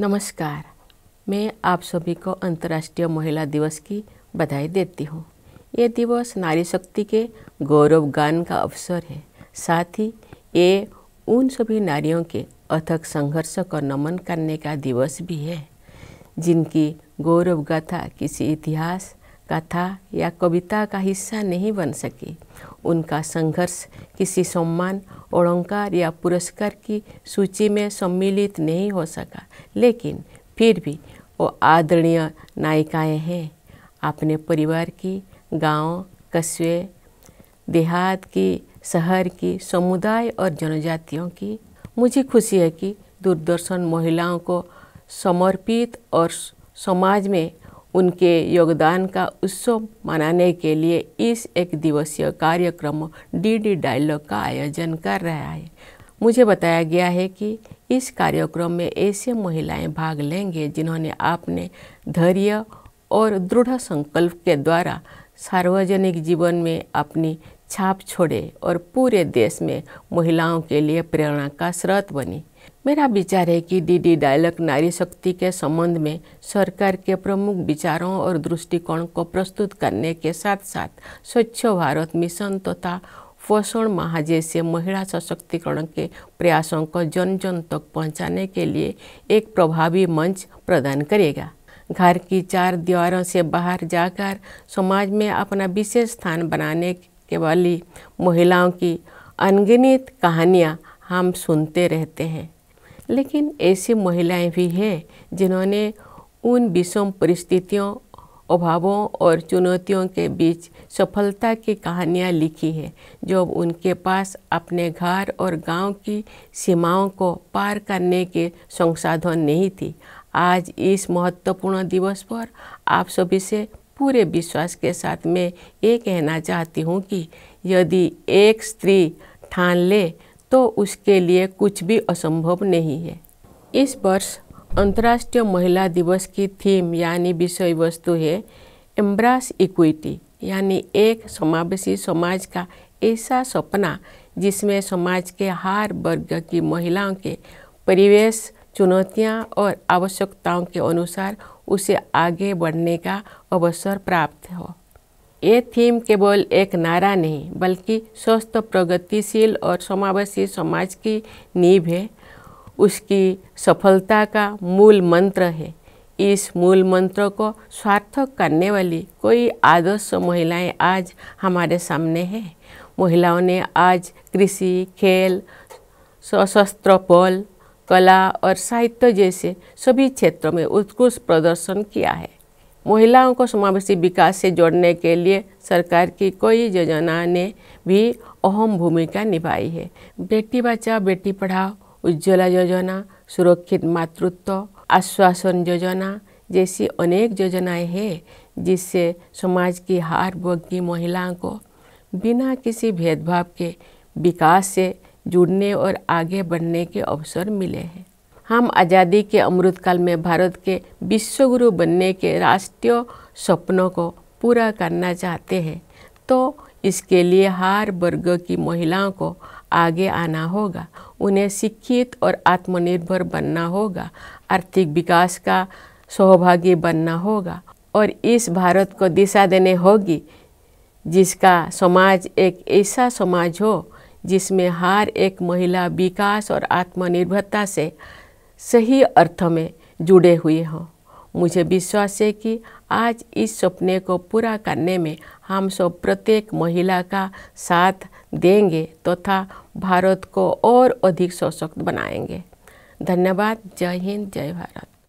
नमस्कार मैं आप सभी को अंतर्राष्ट्रीय महिला दिवस की बधाई देती हूँ ये दिवस नारी शक्ति के गौरव गान का अवसर है साथ ही ये उन सभी नारियों के अथक संघर्ष को नमन करने का दिवस भी है जिनकी गौरव गाथा किसी इतिहास कथा या कविता का हिस्सा नहीं बन सकी उनका संघर्ष किसी सम्मान अलंकार या पुरस्कार की सूची में सम्मिलित नहीं हो सका लेकिन फिर भी वो आदरणीय नायिकाएं हैं अपने परिवार की गांव, कस्बे देहात की शहर की समुदाय और जनजातियों की मुझे खुशी है कि दूरदर्शन महिलाओं को समर्पित और समाज में उनके योगदान का उत्सव मनाने के लिए इस एक दिवसीय कार्यक्रम डीडी डायलॉग का आयोजन कर रहा है मुझे बताया गया है कि इस कार्यक्रम में ऐसे महिलाएं भाग लेंगे जिन्होंने अपने धैर्य और दृढ़ संकल्प के द्वारा सार्वजनिक जीवन में अपनी छाप छोड़े और पूरे देश में महिलाओं के लिए प्रेरणा का स्रोत बनी मेरा विचार है कि डीडी डायलॉग नारी शक्ति के संबंध में सरकार के प्रमुख विचारों और दृष्टिकोण को प्रस्तुत करने के साथ साथ स्वच्छ भारत मिशन तथा तो पोषण माह जैसे महिला सशक्तिकरण के प्रयासों को जन जन तक पहुंचाने के लिए एक प्रभावी मंच प्रदान करेगा घर की चार दीवारों से बाहर जाकर समाज में अपना विशेष स्थान बनाने के वाली महिलाओं की अनगिनत कहानियाँ हम सुनते रहते हैं लेकिन ऐसी महिलाएं भी हैं जिन्होंने उन विषम परिस्थितियों अभावों और चुनौतियों के बीच सफलता की कहानियाँ लिखी है जब उनके पास अपने घर और गांव की सीमाओं को पार करने के संसाधन नहीं थी आज इस महत्वपूर्ण दिवस पर आप सभी से पूरे विश्वास के साथ मैं ये कहना चाहती हूँ कि यदि एक स्त्री ठान ले तो उसके लिए कुछ भी असंभव नहीं है इस वर्ष अंतर्राष्ट्रीय महिला दिवस की थीम यानी विषय वस्तु है एम्ब्रास इक्विटी यानी एक समावेशी समाज का ऐसा सपना जिसमें समाज के हर वर्ग की महिलाओं के परिवेश चुनौतियाँ और आवश्यकताओं के अनुसार उसे आगे बढ़ने का अवसर प्राप्त हो ये थीम केवल एक नारा नहीं बल्कि स्वस्थ प्रगतिशील और समावेशी समाज की नींव है उसकी सफलता का मूल मंत्र है इस मूल मंत्र को सार्थक करने वाली कोई आदर्श महिलाएं आज हमारे सामने हैं महिलाओं ने आज कृषि खेल सशस्त्र बल कला और साहित्य जैसे सभी क्षेत्रों में उत्कृष्ट प्रदर्शन किया है महिलाओं को समावेशी विकास से जोड़ने के लिए सरकार की कई योजना ने भी अहम भूमिका निभाई है बेटी बचाओ बेटी पढ़ाओ उज्ज्वला योजना सुरक्षित मातृत्व आश्वासन योजना जैसी अनेक योजनाएं हैं जिससे समाज की हर वर्ग की महिलाओं को बिना किसी भेदभाव के विकास से जुड़ने और आगे बढ़ने के अवसर मिले हैं हम आज़ादी के अमृतकाल में भारत के विश्वगुरु बनने के राष्ट्रीय सपनों को पूरा करना चाहते हैं तो इसके लिए हर वर्ग की महिलाओं को आगे आना होगा उन्हें शिक्षित और आत्मनिर्भर बनना होगा आर्थिक विकास का सहभागी बनना होगा और इस भारत को दिशा देने होगी जिसका समाज एक ऐसा समाज हो जिसमें हर एक महिला विकास और आत्मनिर्भरता से सही अर्थ में जुड़े हुए हों मुझे विश्वास है कि आज इस सपने को पूरा करने में हम सब प्रत्येक महिला का साथ देंगे तथा तो भारत को और अधिक सशक्त बनाएंगे धन्यवाद जय हिंद जय भारत